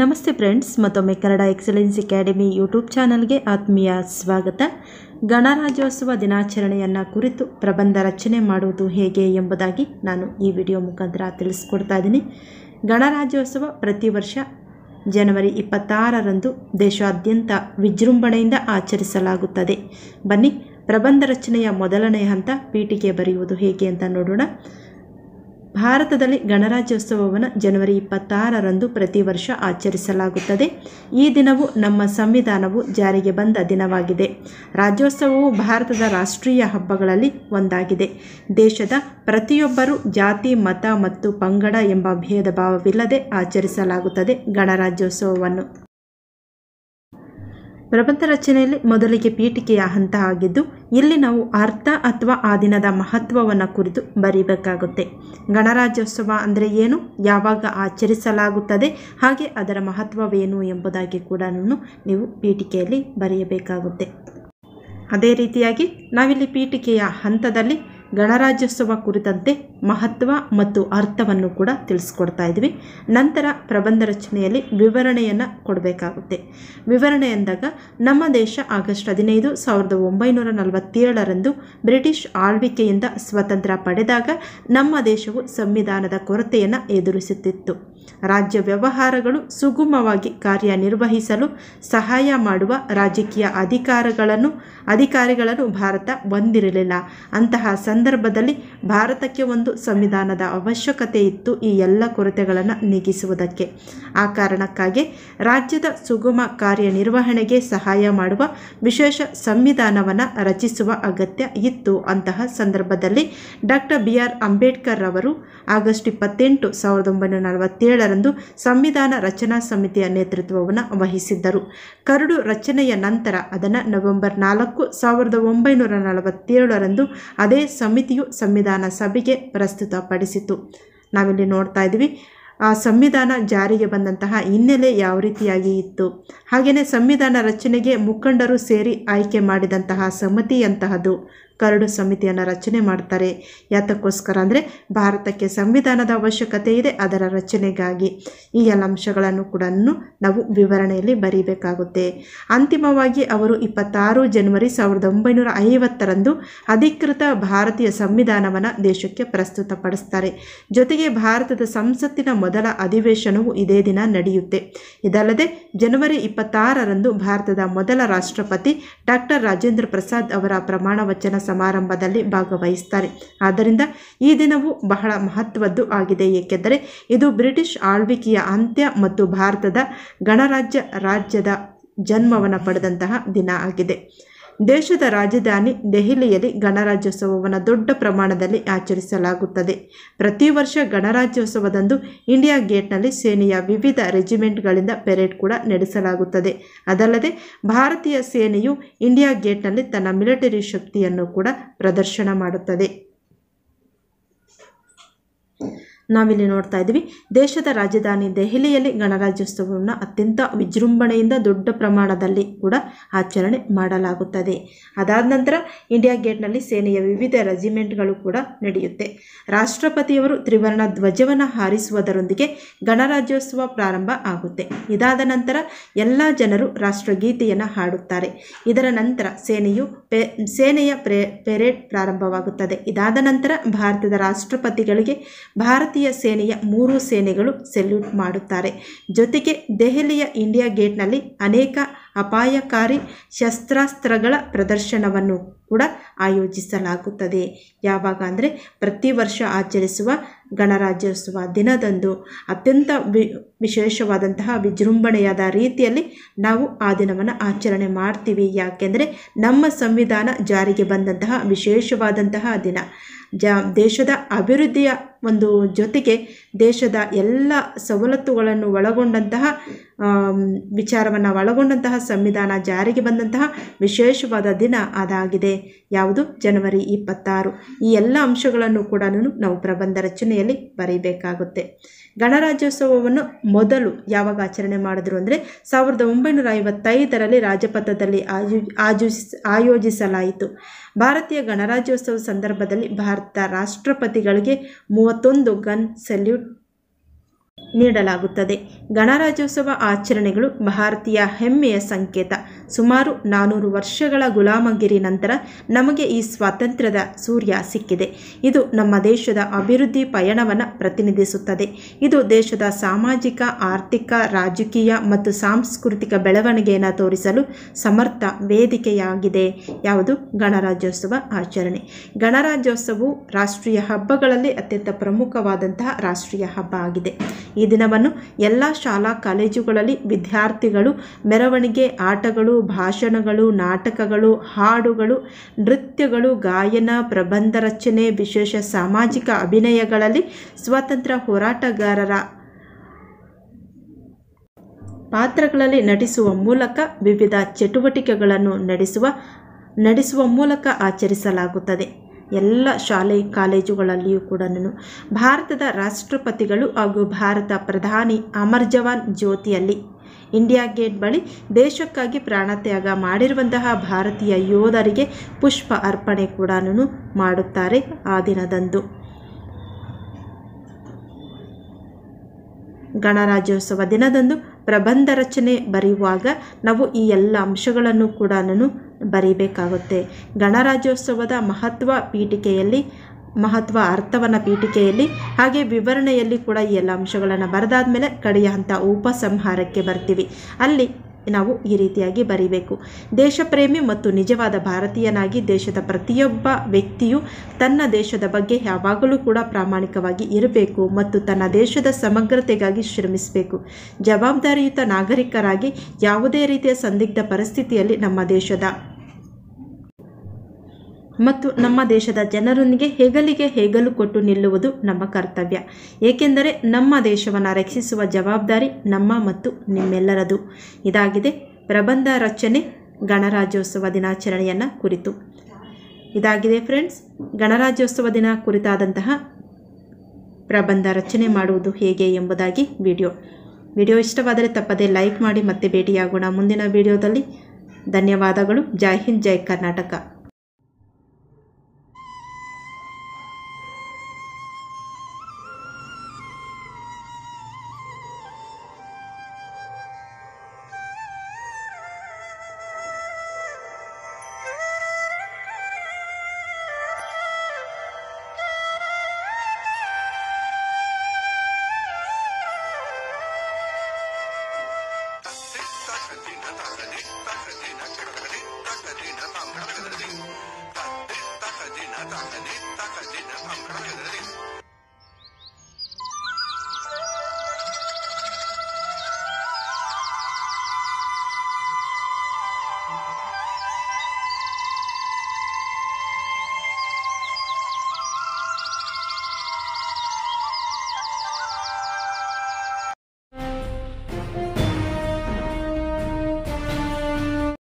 ನಮಸ್ತೆ ಫ್ರೆಂಡ್ಸ್ ಮತ್ತೊಮ್ಮೆ Kannada excellence academy YouTube ಚಾನಲ್ಗೆ ಆತ್ಮೀಯ ಸ್ವಾಗತ ಗಣರಾಜ್ಯೋತ್ಸವ ದಿನಾಚರಣೆಯನ್ನು ಕುರಿತು ಪ್ರಬಂಧ ರಚನೆ ಮಾಡುವುದು ಹೇಗೆ ಎಂಬುದಾಗಿ ನಾನು ಈ ವಿಡಿಯೋ ಮುಖಾಂತರ ತಿಳಿಸ್ಕೊಡ್ತಾ ಇದ್ದೀನಿ ಗಣರಾಜ್ಯೋತ್ಸವ ಪ್ರತಿ ವರ್ಷ ಜನವರಿ ಇಪ್ಪತ್ತಾರರಂದು ದೇಶಾದ್ಯಂತ ವಿಜೃಂಭಣೆಯಿಂದ ಆಚರಿಸಲಾಗುತ್ತದೆ ಬನ್ನಿ ಪ್ರಬಂಧ ರಚನೆಯ ಮೊದಲನೇ ಹಂತ ಪೀಠಿಗೆ ಬರೆಯುವುದು ಹೇಗೆ ಅಂತ ನೋಡೋಣ ಭಾರತದಲ್ಲಿ ಗಣರಾಜ್ಯೋತ್ಸವವನ್ನು ಜನವರಿ ಇಪ್ಪತ್ತಾರರಂದು ಪ್ರತಿ ವರ್ಷ ಆಚರಿಸಲಾಗುತ್ತದೆ ಈ ದಿನವು ನಮ್ಮ ಸಂವಿಧಾನವು ಜಾರಿಗೆ ಬಂದ ದಿನವಾಗಿದೆ ರಾಜ್ಯೋತ್ಸವವು ಭಾರತದ ರಾಷ್ಟ್ರೀಯ ಹಬ್ಬಗಳಲ್ಲಿ ಒಂದಾಗಿದೆ ದೇಶದ ಪ್ರತಿಯೊಬ್ಬರೂ ಜಾತಿ ಮತ ಮತ್ತು ಪಂಗಡ ಎಂಬ ಭೇದ ಭಾವವಿಲ್ಲದೆ ಆಚರಿಸಲಾಗುತ್ತದೆ ಗಣರಾಜ್ಯೋತ್ಸವವನ್ನು ಪ್ರಬಂಧ ರಚನೆಯಲ್ಲಿ ಮೊದಲಿಗೆ ಪೀಠಿಕೆಯ ಹಂತ ಆಗಿದ್ದು ಇಲ್ಲಿ ನಾವು ಅರ್ಥ ಅಥವಾ ಆ ದಿನದ ಮಹತ್ವವನ್ನು ಕುರಿತು ಬರೀಬೇಕಾಗುತ್ತೆ ಗಣರಾಜ್ಯೋತ್ಸವ ಅಂದರೆ ಏನು ಯಾವಾಗ ಆಚರಿಸಲಾಗುತ್ತದೆ ಹಾಗೆ ಅದರ ಮಹತ್ವವೇನು ಎಂಬುದಾಗಿ ಕೂಡ ನೀವು ಪೀಠಿಕೆಯಲ್ಲಿ ಬರೆಯಬೇಕಾಗುತ್ತೆ ಅದೇ ರೀತಿಯಾಗಿ ನಾವಿಲ್ಲಿ ಪೀಠಿಕೆಯ ಹಂತದಲ್ಲಿ ಗಣರಾಜ್ಯೋತ್ಸವ ಕುರಿತಂತೆ ಮಹತ್ವ ಮತ್ತು ಅರ್ಥವನ್ನು ಕೂಡ ತಿಳಿಸ್ಕೊಡ್ತಾ ಇದ್ವಿ ನಂತರ ಪ್ರಬಂಧ ರಚನೆಯಲ್ಲಿ ವಿವರಣೆಯನ್ನು ಕೊಡಬೇಕಾಗುತ್ತೆ ವಿವರಣೆ ಎಂದಾಗ ನಮ್ಮ ದೇಶ ಆಗಸ್ಟ್ ಹದಿನೈದು ಸಾವಿರದ ಒಂಬೈನೂರ ನಲವತ್ತೇಳರಂದು ಬ್ರಿಟಿಷ್ ಆಳ್ವಿಕೆಯಿಂದ ಸ್ವತಂತ್ರ ಪಡೆದಾಗ ನಮ್ಮ ದೇಶವು ಸಂವಿಧಾನದ ಕೊರತೆಯನ್ನು ಎದುರಿಸುತ್ತಿತ್ತು ರಾಜ್ಯ ವ್ಯವಹಾರಗಳು ಸುಗಮವಾಗಿ ಕಾರ್ಯನಿರ್ವಹಿಸಲು ಸಹಾಯ ಮಾಡುವ ರಾಜಕೀಯ ಅಧಿಕಾರಗಳನ್ನು ಅಧಿಕಾರಿಗಳನ್ನು ಭಾರತ ಹೊಂದಿರಲಿಲ್ಲ ಅಂತಹ ಸಂದರ್ಭದಲ್ಲಿ ಭಾರತಕ್ಕೆ ಒಂದು ಸಂವಿಧಾನದ ಅವಶ್ಯಕತೆ ಇತ್ತು ಈ ಎಲ್ಲ ಕೊರತೆಗಳನ್ನು ನೀಗಿಸುವುದಕ್ಕೆ ಆ ಕಾರಣಕ್ಕಾಗಿ ರಾಜ್ಯದ ಸುಗಮ ಕಾರ್ಯನಿರ್ವಹಣೆಗೆ ಸಹಾಯ ಮಾಡುವ ವಿಶೇಷ ಸಂವಿಧಾನವನ್ನು ರಚಿಸುವ ಅಗತ್ಯ ಇತ್ತು ಅಂತಹ ಸಂದರ್ಭದಲ್ಲಿ ಡಾಕ್ಟರ್ ಬಿ ಆರ್ ಅಂಬೇಡ್ಕರ್ ಅವರು ಆಗಸ್ಟ್ ಇಪ್ಪತ್ತೆಂಟು ಸಾವಿರದ ಒಂಬೈನೂರ ನಲವತ್ತೇಳರಂದು ಸಂವಿಧಾನ ರಚನಾ ಸಮಿತಿಯ ನೇತೃತ್ವವನ್ನು ವಹಿಸಿದ್ದರು ಕರಡು ರಚನೆಯ ನಂತರ ಅದನ್ನು ನವೆಂಬರ್ ನಾಲ್ಕು ಸಾವಿರದ ಒಂಬೈನೂರ ನಲವತ್ತೇಳರಂದು ಅದೇ ಸಮಿತಿಯು ಸಂವಿಧಾನ ಸಭೆಗೆ ಪಡಿಸಿತು ನಾವಿಲ್ಲಿ ನೋಡ್ತಾ ಇದ್ವಿ ಸಂವಿಧಾನ ಜಾರಿಗೆ ಬಂದಂತಹ ಹಿನ್ನೆಲೆ ಯಾವ ರೀತಿಯಾಗಿ ಇತ್ತು ಹಾಗೆಯೇ ಸಂವಿಧಾನ ರಚನೆಗೆ ಮುಖಂಡರು ಸೇರಿ ಆಯ್ಕೆ ಮಾಡಿದಂತಹ ಸಮಿತಿಯಂತಹದು ಕರಡು ಸಮಿತಿಯನ್ನು ರಚನೆ ಮಾಡ್ತಾರೆ ಯಾತಕ್ಕೋಸ್ಕರ ಅಂದರೆ ಭಾರತಕ್ಕೆ ಸಂವಿಧಾನದ ಅವಶ್ಯಕತೆ ಇದೆ ಅದರ ರಚನೆಗಾಗಿ ಈ ಎಲ್ಲ ಅಂಶಗಳನ್ನು ಕೂಡ ನಾವು ವಿವರಣೆಯಲ್ಲಿ ಬರೀಬೇಕಾಗುತ್ತೆ ಅಂತಿಮವಾಗಿ ಅವರು ಇಪ್ಪತ್ತಾರು ಜನವರಿ ಸಾವಿರದ ಒಂಬೈನೂರ ಐವತ್ತರಂದು ಅಧಿಕೃತ ಭಾರತೀಯ ಸಂವಿಧಾನವನ್ನು ದೇಶಕ್ಕೆ ಪ್ರಸ್ತುತಪಡಿಸ್ತಾರೆ ಜೊತೆಗೆ ಭಾರತದ ಸಂಸತ್ತಿನ ಮೊದಲ ಅಧಿವೇಶನವು ಇದೇ ದಿನ ನಡೆಯುತ್ತೆ ಇದಲ್ಲದೆ ಜನವರಿ ಇಪ್ಪತ್ತಾರರಂದು ಭಾರತದ ಮೊದಲ ರಾಷ್ಟ್ರಪತಿ ಡಾಕ್ಟರ್ ರಾಜೇಂದ್ರ ಪ್ರಸಾದ್ ಅವರ ಪ್ರಮಾಣ ವಚನ ಸಮಾರಂಭದಲ್ಲಿ ಭಾಗವಹಿಸ್ತಾರೆ ಆದ್ದರಿಂದ ಈ ದಿನವು ಬಹಳ ಮಹತ್ವದ್ದು ಆಗಿದೆ ಏಕೆಂದರೆ ಇದು ಬ್ರಿಟಿಷ್ ಆಳ್ವಿಕೆಯ ಅಂತ್ಯ ಮತ್ತು ಭಾರತದ ಗಣರಾಜ್ಯ ರಾಜ್ಯದ ಜನ್ಮವನ್ನು ಪಡೆದಂತಹ ದಿನ ಆಗಿದೆ ದೇಶದ ರಾಜಧಾನಿ ದೆಹಲಿಯಲ್ಲಿ ಗಣರಾಜ್ಯೋತ್ಸವವನ್ನು ದೊಡ್ಡ ಪ್ರಮಾಣದಲ್ಲಿ ಆಚರಿಸಲಾಗುತ್ತದೆ ಪ್ರತಿ ವರ್ಷ ಗಣರಾಜ್ಯೋತ್ಸವದಂದು ಇಂಡಿಯಾ ಗೇಟ್ನಲ್ಲಿ ಸೇನೆಯ ವಿವಿಧ ರೆಜಿಮೆಂಟ್ಗಳಿಂದ ಪೆರೇಡ್ ಕೂಡ ನಡೆಸಲಾಗುತ್ತದೆ ಅದಲ್ಲದೆ ಭಾರತೀಯ ಸೇನೆಯು ಇಂಡಿಯಾ ಗೇಟ್ನಲ್ಲಿ ತನ್ನ ಮಿಲಿಟರಿ ಶಕ್ತಿಯನ್ನು ಕೂಡ ಪ್ರದರ್ಶನ ಮಾಡುತ್ತದೆ ನಾವಿಲ್ಲಿ ನೋಡ್ತಾ ಇದ್ದೀವಿ ದೇಶದ ರಾಜಧಾನಿ ದೆಹಲಿಯಲ್ಲಿ ಗಣರಾಜ್ಯೋತ್ಸವವನ್ನು ಅತ್ಯಂತ ವಿಜೃಂಭಣೆಯಿಂದ ದೊಡ್ಡ ಪ್ರಮಾಣದಲ್ಲಿ ಕೂಡ ಆಚರಣೆ ಮಾಡಲಾಗುತ್ತದೆ ಅದಾದ ನಂತರ ಇಂಡಿಯಾ ಗೇಟ್ನಲ್ಲಿ ಸೇನೆಯ ವಿವಿಧ ರೆಜಿಮೆಂಟ್ಗಳು ಕೂಡ ನಡೆಯುತ್ತೆ ರಾಷ್ಟ್ರಪತಿಯವರು ತ್ರಿವರ್ಣ ಧ್ವಜವನ್ನು ಹಾರಿಸುವುದರೊಂದಿಗೆ ಗಣರಾಜ್ಯೋತ್ಸವ ಪ್ರಾರಂಭ ಆಗುತ್ತೆ ಇದಾದ ನಂತರ ಎಲ್ಲ ಜನರು ರಾಷ್ಟ್ರಗೀತೆಯನ್ನು ಹಾಡುತ್ತಾರೆ ಇದರ ನಂತರ ಸೇನೆಯು ಸೇನೆಯ ಪೆರೇಡ್ ಪ್ರಾರಂಭವಾಗುತ್ತದೆ ಇದಾದ ನಂತರ ಭಾರತದ ರಾಷ್ಟ್ರಪತಿಗಳಿಗೆ ಭಾರತ ಭಾರತೀಯ ಸೇನೆಯ ಮೂರು ಸೇನೆಗಳು ಸೆಲ್ಯೂಟ್ ಮಾಡುತ್ತಾರೆ ಜೊತೆಗೆ ದೆಹಲಿಯ ಇಂಡಿಯಾ ಗೇಟ್ನಲ್ಲಿ ಅನೇಕ ಅಪಾಯಕಾರಿ ಶಸ್ತ್ರಾಸ್ತ್ರಗಳ ಪ್ರದರ್ಶನವನ್ನು ಕೂಡ ಆಯೋಜಿಸಲಾಗುತ್ತದೆ ಯಾವಾಗ ಅಂದರೆ ಪ್ರತಿ ವರ್ಷ ಆಚರಿಸುವ ಗಣರಾಜ್ಯೋತ್ಸವ ದಿನದಂದು ಅತ್ಯಂತ ವಿ ವಿಶೇಷವಾದಂತಹ ವಿಜೃಂಭಣೆಯಾದ ರೀತಿಯಲ್ಲಿ ನಾವು ಆ ದಿನವನ್ನು ಆಚರಣೆ ಮಾಡ್ತೀವಿ ಯಾಕೆಂದರೆ ನಮ್ಮ ಸಂವಿಧಾನ ಜಾರಿಗೆ ಬಂದಂತಹ ವಿಶೇಷವಾದಂತಹ ದಿನ ಜ ದೇಶದ ಅಭಿವೃದ್ಧಿಯ ಒಂದು ಜೊತೆಗೆ ದೇಶದ ಎಲ್ಲ ಸವಲತ್ತುಗಳನ್ನು ಒಳಗೊಂಡಂತಹ ವಿಚಾರವನ್ನು ಒಳಗೊಂಡಂತಹ ಸಂವಿಧಾನ ಜಾರಿಗೆ ಬಂದಂತಹ ವಿಶೇಷವಾದ ದಿನ ಅದಾಗಿದೆ ಯಾವುದು ಜನವರಿ ಇಪ್ಪತ್ತಾರು ಈ ಎಲ್ಲ ಅಂಶಗಳನ್ನು ಕೂಡ ನಾವು ಪ್ರಬಂಧ ರಚನೆ ಬರೀಬೇಕಾಗುತ್ತೆ ಬರೀಬೇಕಾಗುತ್ತೆ ಗಣರಾಜ್ಯೋತ್ಸವವನ್ನು ಮೊದಲು ಯಾವಾಗ ಆಚರಣೆ ಮಾಡಿದ್ರು ಅಂದರೆ ಸಾವಿರದ ಒಂಬೈನೂರ ಐವತ್ತೈದರಲ್ಲಿ ರಾಜಪಥದಲ್ಲಿ ಆಯೋ ಆಯೋಜಿಸಲಾಯಿತು ಭಾರತೀಯ ಗಣರಾಜ್ಯೋತ್ಸವ ಸಂದರ್ಭದಲ್ಲಿ ಭಾರತ ರಾಷ್ಟ್ರಪತಿಗಳಿಗೆ ಮೂವತ್ತೊಂದು ಗನ್ ಸೆಲ್ಯೂಟ್ ನೀಡಲಾಗುತ್ತದೆ ಗಣರಾಜ್ಯೋತ್ಸವ ಆಚರಣೆಗಳು ಭಾರತೀಯ ಹೆಮ್ಮೆಯ ಸಂಕೇತ ಸುಮಾರು ನಾನೂರು ವರ್ಷಗಳ ಗುಲಾಮಗಿರಿ ನಂತರ ನಮಗೆ ಈ ಸ್ವಾತಂತ್ರ್ಯದ ಸೂರ್ಯ ಸಿಕ್ಕಿದೆ ಇದು ನಮ್ಮ ದೇಶದ ಅಭಿವೃದ್ಧಿ ಪಯಣವನ್ನು ಪ್ರತಿನಿಧಿಸುತ್ತದೆ ಇದು ದೇಶದ ಸಾಮಾಜಿಕ ಆರ್ಥಿಕ ರಾಜಕೀಯ ಮತ್ತು ಸಾಂಸ್ಕೃತಿಕ ಬೆಳವಣಿಗೆಯನ್ನು ತೋರಿಸಲು ಸಮರ್ಥ ವೇದಿಕೆಯಾಗಿದೆ ಯಾವುದು ಗಣರಾಜ್ಯೋತ್ಸವ ಆಚರಣೆ ಗಣರಾಜ್ಯೋತ್ಸವವು ರಾಷ್ಟ್ರೀಯ ಹಬ್ಬಗಳಲ್ಲಿ ಅತ್ಯಂತ ಪ್ರಮುಖವಾದಂತಹ ರಾಷ್ಟ್ರೀಯ ಹಬ್ಬ ಆಗಿದೆ ಈ ದಿನವನ್ನು ಎಲ್ಲ ಶಾಲಾ ಕಾಲೇಜುಗಳಲ್ಲಿ ವಿದ್ಯಾರ್ಥಿಗಳು ಮೆರವಣಿಗೆ ಆಟಗಳು ಭಾಷಣಗಳು ನಾಟಕಗಳು ಹಾಡುಗಳು ನೃತ್ಯಗಳು ಗಾಯನ ಪ್ರಬಂಧ ರಚನೆ ವಿಶೇಷ ಸಾಮಾಜಿಕ ಅಭಿನಯಗಳಲ್ಲಿ ಸ್ವಾತಂತ್ರ್ಯ ಹೋರಾಟಗಾರರ ಪಾತ್ರಗಳಲ್ಲಿ ನಟಿಸುವ ಮೂಲಕ ವಿವಿಧ ಚಟುವಟಿಕೆಗಳನ್ನು ನಡೆಸುವ ನಡೆಸುವ ಮೂಲಕ ಆಚರಿಸಲಾಗುತ್ತದೆ ಎಲ್ಲ ಶಾಲೆ ಕಾಲೇಜುಗಳಲ್ಲಿಯೂ ಕೂಡ ಭಾರತದ ರಾಷ್ಟ್ರಪತಿಗಳು ಹಾಗೂ ಭಾರತ ಪ್ರಧಾನಿ ಅಮರ್ ಜವಾನ್ ಜ್ಯೋತಿಯಲ್ಲಿ ಇಂಡಿಯಾ ಗೇಟ್ ಬಳಿ ದೇಶಕ್ಕಾಗಿ ಪ್ರಾಣತ್ಯಾಗ ಮಾಡಿರುವಂತಹ ಭಾರತೀಯ ಯೋಧರಿಗೆ ಪುಷ್ಪ ಅರ್ಪಣೆ ಕೂಡ ಮಾಡುತ್ತಾರೆ ಆ ದಿನದಂದು ಗಣರಾಜ್ಯೋತ್ಸವ ದಿನದಂದು ಪ್ರಬಂಧ ರಚನೆ ಬರೆಯುವಾಗ ನಾವು ಈ ಎಲ್ಲ ಅಂಶಗಳನ್ನು ಕೂಡ ಬರೀಬೇಕಾಗುತ್ತೆ ಗಣರಾಜ್ಯೋತ್ಸವದ ಮಹತ್ವ ಪೀಠಿಕೆಯಲ್ಲಿ ಮಹತ್ವ ಅರ್ಥವನ್ನು ಪೀಠಿಕೆಯಲ್ಲಿ ಹಾಗೆ ವಿವರಣೆಯಲ್ಲಿ ಕೂಡ ಈ ಎಲ್ಲ ಅಂಶಗಳನ್ನು ಬರೆದಾದ ಮೇಲೆ ಕಡೆಯ ಹಂತ ಉಪಸಂಹಾರಕ್ಕೆ ಬರ್ತೀವಿ ಅಲ್ಲಿ ನಾವು ಈ ರೀತಿಯಾಗಿ ಬರಿಬೇಕು ದೇಶಪ್ರೇಮಿ ಮತ್ತು ನಿಜವಾದ ಭಾರತೀಯನಾಗಿ ದೇಶದ ಪ್ರತಿಯೊಬ್ಬ ವ್ಯಕ್ತಿಯು ತನ್ನ ದೇಶದ ಬಗ್ಗೆ ಯಾವಾಗಲೂ ಕೂಡ ಪ್ರಾಮಾಣಿಕವಾಗಿ ಇರಬೇಕು ಮತ್ತು ತನ್ನ ದೇಶದ ಸಮಗ್ರತೆಗಾಗಿ ಶ್ರಮಿಸಬೇಕು ಜವಾಬ್ದಾರಿಯುತ ನಾಗರಿಕರಾಗಿ ಯಾವುದೇ ರೀತಿಯ ಸಂದಿಗ್ಧ ಪರಿಸ್ಥಿತಿಯಲ್ಲಿ ನಮ್ಮ ದೇಶದ ಮತ್ತು ನಮ್ಮ ದೇಶದ ಜನರೊಂದಿಗೆ ಹೆಗಲಿಗೆ ಹೆಗಲು ಕೊಟ್ಟು ನಿಲ್ಲುವುದು ನಮ್ಮ ಕರ್ತವ್ಯ ಏಕೆಂದರೆ ನಮ್ಮ ದೇಶವನ್ನು ರಕ್ಷಿಸುವ ಜವಾಬ್ದಾರಿ ನಮ್ಮ ಮತ್ತು ನಿಮ್ಮೆಲ್ಲರದು ಇದಾಗಿದೆ ಪ್ರಬಂಧ ರಚನೆ ಗಣರಾಜ್ಯೋತ್ಸವ ದಿನಾಚರಣೆಯನ್ನು ಕುರಿತು ಇದಾಗಿದೆ ಫ್ರೆಂಡ್ಸ್ ಗಣರಾಜ್ಯೋತ್ಸವ ದಿನ ಕುರಿತಾದಂತಹ ಪ್ರಬಂಧ ರಚನೆ ಮಾಡುವುದು ಹೇಗೆ ಎಂಬುದಾಗಿ ವಿಡಿಯೋ ವಿಡಿಯೋ ಇಷ್ಟವಾದರೆ ತಪ್ಪದೇ ಲೈಕ್ ಮಾಡಿ ಮತ್ತೆ ಭೇಟಿಯಾಗೋಣ ಮುಂದಿನ ವಿಡಿಯೋದಲ್ಲಿ ಧನ್ಯವಾದಗಳು ಜೈ ಹಿಂದ್ ಜೈ ಕರ್ನಾಟಕ Thank you.